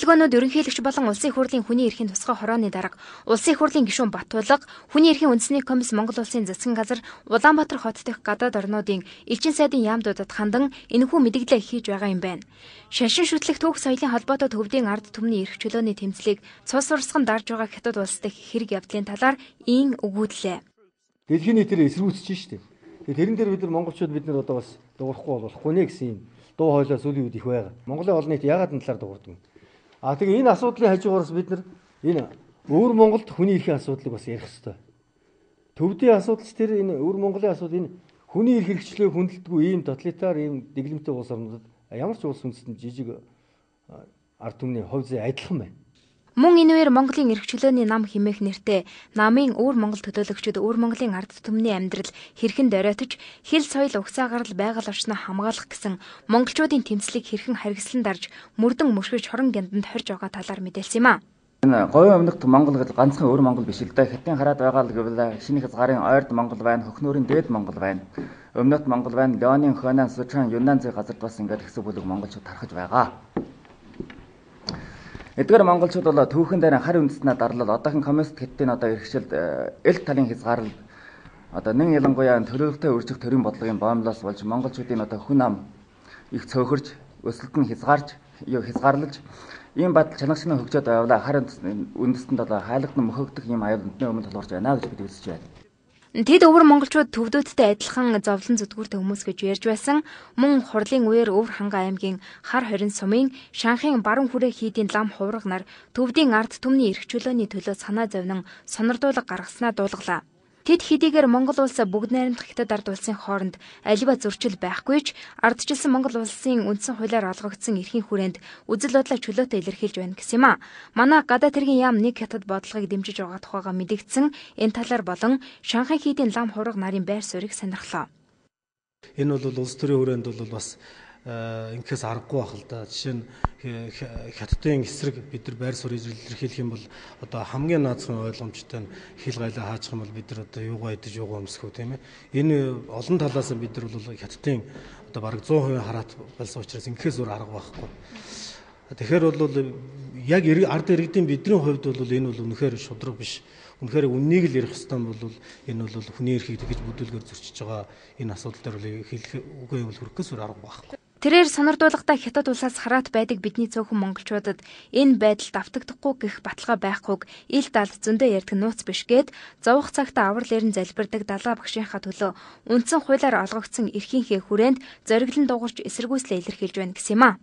Хөдөлгөөнүүд ерөнхийлөгч болон Улсын их хурлын хүний эрхийн тусгай хорооны дарга, Улсын их хурлын гишүүн Батулга, хүний эрхийн үндэсний комисс Монгол улсын засгийн газар Улаанбаатар хот дэх гадаад орнуудын элчин сайдын яамдуудад хандан энэхүү мэдээлэл хийж байгаа юм байна. Шашин шүтлэх түүх соёлын холбоотой төвдийн ард түмний эрх чөлөөний тэмцлийг цус урсган дарж байгаа хятад улс дэх хэрэг явдлын талаар ийн өгүүллээ. Дэлхийн нийтээр эсрүүцж штеп. Тэрэн дээр бид нар монголчууд бид нар одоо бас дуурахгүй болохгүй нэ гэсэн юм дуу хоолой сүүлийн үед их байгаа. Монголын олон нийт ягаад энэ талаар дуурдаг юм? А тэгээ энэ асуудлын хажуугараас бид нар энэ өвөр Монголд хүний эрхийн асуудлыг бас ярих хэрэгтэй. Төвдийн асуудалч тэр энэ өвөр Монголын асуудал энэ хүний эрх хэрэгчлээ хүндэлдэггүй ийм тоталитар ийм дэглэмтэй улс орнуудад ямар ч улс үндэстэн жижиг ард түмний хувь зээ адилхан байна. Мөн энэвэр Монголын эрхчлөөний нам химээх нэртэй намын өөр Монгол төлөөлөгчд өөр Монголын ард түмний амьдрал хэрхэн доройтож хэл соёл угсаа гарал байгаль орчноо хамгаалах гэсэн монголчуудын тэмцлийг хэрхэн харгислан дарж мөрдөн мөшгөж хорон гянданд хорж байгаа талаар мэдээлсэн юм а. Энэ говийн өмнөд Монгол гэдэг ганцхан өөр Монгол биш л да. Хятадын хараад байгаа л гэвэл э, шинэ хязгаарын ойрд Монгол байна, хөхнөөрийн дээд Монгол байна. Өмнөд Монгол байна, Леонийн, Хонан, Сычуан, Юннан зэрэг газарт бас ингээд хэсэг бүлэг монголчууд тархаж байгаа. Эдгээр монголчууд бол түүхэн дээр хар үндэснээ дарлал одоогийн коммунист хэтийн одоо иргэшилд э, эл талын хязгаарлалд одоо нэг ялангуяа төрөлхтөй үржих төрийн бодлогын боомлоос болж монголчуудын одоо хүн ам их цөөхөрж өсөлт нь хязгаарж юу хязгаарлаж ийм бадал чанаршны хөгжөөд байвла хар үндэстэнд одоо хайлтны мөхөгдөх ийм аюул өндний өмнө тулгарч байна гэж бид үзэж байна. Тэд өвөр монголчууд төвдөөдтэй адилхан зовлон зүтгүүртэй хүмүүс гэж ярьж байсан. Мөн хурлын үеэр өвөр ханга аймгийн хар хорин сумын шанхын баруун хүрээ хийдийн лам хувраг нар төвдийн ард түмний эрхчлөөний төлөө санаа зовнин сонирдуулга гаргаснаа дуулгалаа. Тэд хэдийгээр Монгол улс бүгд найрамдах хятад ард улсын хооронд аливаа зөрчил байхгүй ч ардчилсан Монгол улсын үндсэн хуулиар олгогдсон эрхийн хүрээнд үзэл бодлоо чөлөөтэй илэрхийлж байна гэсэн юм а. Манай гадаад хэргийн яам нэг хятад бодлогыг дэмжиж байгаа тухайга мэдгдсэн энэ талаар болон Шанхай хийдийн лам хураг нарын байр суурийг сонирхлоо. Энэ бол улс төрийн хүрээнд бол бас Э, ингэхээс аргагүй байх л да. Жишээ нь хятадын эсрэг бид нар байр суурь илэрхийлэх юм бол одоо хамгийн наацхан ойлгомжтой нь хил гайлаа хаачих юм бол бид нар одоо юугаа идэж юугаа өмсөх үү тийм ээ. Энэ олон талаас нь бид нар бол хятадын одоо бараг 100% хараат болсон учраас ингэхээс өөр арга байхгүй. Тэгэхээр бол яг ард иргэдийн бидний хувьд бол энэ бол үнэхээр шудраг биш. Үнэхээр үннийг л ярих хэвээр бол энэ бол хүний эрхийг тэгж бүдүүлгээр зөрчиж байгаа энэ асуудал дээр хэлэх үгүй юм бол хүрэх гэсэн арга байхгүй. Тэрээр санардуулахдаа хятад улсаас хараат байдаг бидний цөөхөн монголчуудад энэ байдалд автагдахгүй гэх баталгаа байхгүйг ил далд зөндөө ярьдаг нууц биш гээд зовх цагт аврал ирэн залбирдаг далаа багшийнхаа төлөө үндсэн хуулиар олгогдсон эрхийнхээ хүрээнд зориглон дуугарч эсэргүүцлээ илэрхийлж байна гэсэн юм аа.